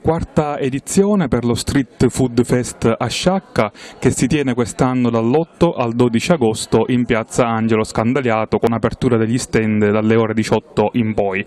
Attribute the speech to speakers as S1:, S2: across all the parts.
S1: quarta edizione per lo Street Food Fest a Sciacca che si tiene quest'anno dall'8 al 12 agosto in piazza Angelo Scandaliato con apertura degli stand dalle ore 18 in poi.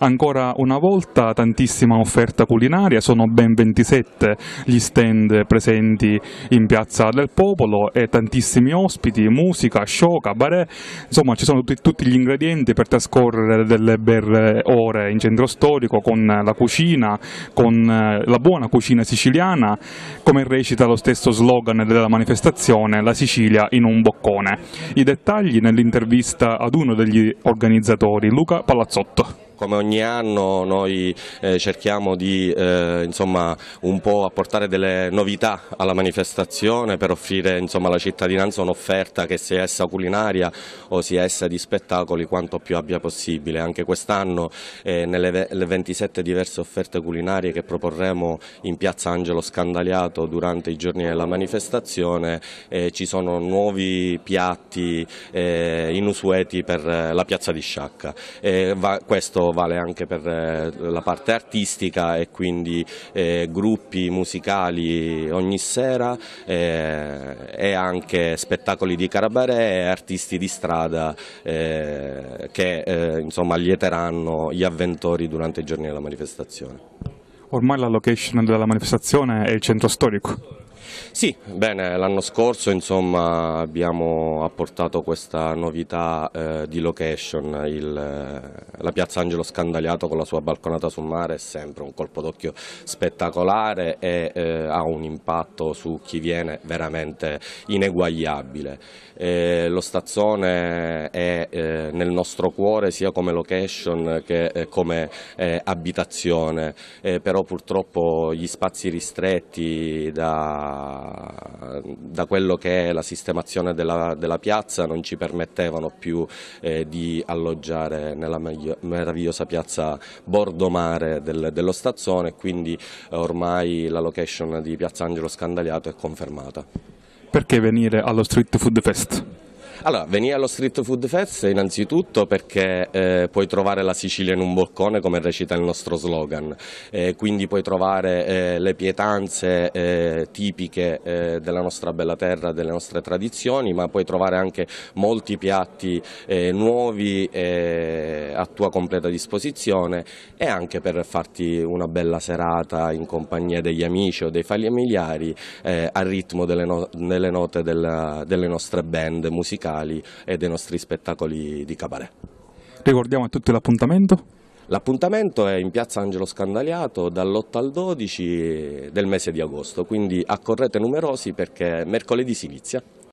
S1: Ancora una volta tantissima offerta culinaria, sono ben 27 gli stand presenti in piazza del Popolo e tantissimi ospiti, musica, show, cabaret, insomma ci sono tutti gli ingredienti per trascorrere delle belle ore in centro storico con la cucina, con eh, la buona cucina siciliana, come recita lo stesso slogan della manifestazione, la Sicilia in un boccone. I dettagli nell'intervista ad uno degli organizzatori, Luca Palazzotto come ogni anno
S2: noi eh, cerchiamo di eh, insomma, un po' apportare delle novità alla manifestazione per offrire insomma, alla cittadinanza un'offerta che sia essa culinaria o sia essa di spettacoli quanto più abbia possibile. Anche quest'anno eh, nelle 27 diverse offerte culinarie che proporremo in piazza Angelo Scandaliato durante i giorni della manifestazione eh, ci sono nuovi piatti eh, inusueti per eh, la piazza di Sciacca. Va, questo vale anche per eh, la parte artistica e quindi eh, gruppi musicali ogni sera eh, e anche spettacoli di cabaret e artisti di strada eh, che eh, insomma allieteranno gli avventori durante i giorni della manifestazione.
S1: Ormai la location della manifestazione è il centro storico. Sì,
S2: bene, l'anno scorso insomma, abbiamo apportato questa novità eh, di location, il, eh, la piazza Angelo Scandaliato con la sua balconata sul mare è sempre un colpo d'occhio spettacolare e eh, ha un impatto su chi viene veramente ineguagliabile. Eh, lo Stazzone è eh, nel nostro cuore sia come location che come abitazione, però purtroppo gli spazi ristretti da da, quello che è la sistemazione della, della piazza non ci permettevano più eh, di alloggiare nella meravigliosa piazza bordomare del, dello Stazzone quindi eh, ormai la location di Piazza Angelo Scandaliato è confermata.
S1: Perché venire allo Street Food Fest?
S2: Allora, venire allo Street Food Fest innanzitutto perché eh, puoi trovare la Sicilia in un boccone come recita il nostro slogan, eh, quindi puoi trovare eh, le pietanze eh, tipiche eh, della nostra bella terra, delle nostre tradizioni, ma puoi trovare anche molti piatti eh, nuovi a tua completa disposizione e anche per farti una bella serata in compagnia degli amici o dei familiari al ritmo delle, no delle note della, delle nostre band musicali musicali e dei nostri spettacoli di cabaret.
S1: Ricordiamo a tutti l'appuntamento?
S2: L'appuntamento è in piazza Angelo Scandaliato dall'8 al 12 del mese di agosto, quindi accorrete numerosi perché mercoledì si inizia.